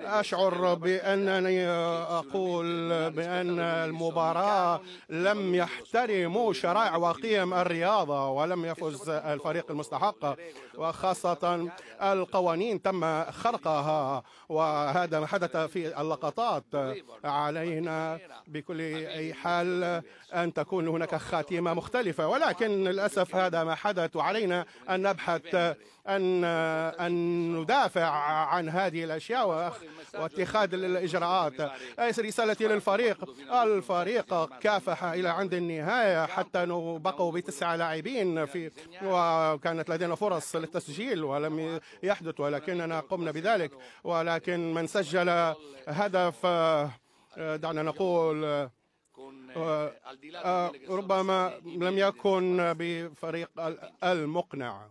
أشعر بأنني أقول بأن المباراة لم يحترموا شرائع وقيم الرياضة ولم يفز الفريق المستحق وخاصة القوانين تم خرقها وهذا ما حدث في اللقطات علينا بكل أي حال أن تكون هناك خاتمة مختلفة ولكن للأسف هذا ما حدث وعلينا أن نبحث أن أن ندافع عن هذه الأشياء واتخاذ الإجراءات رسالتي للفريق الفريق كافح إلى عند النهاية حتى بقوا بتسعة لاعبين في وكانت لدينا فرص للتسجيل ولم يحدث ولكننا قمنا بذلك ولكن من سجل هدف دعنا نقول آه، ربما لم يكن بفريق المقنع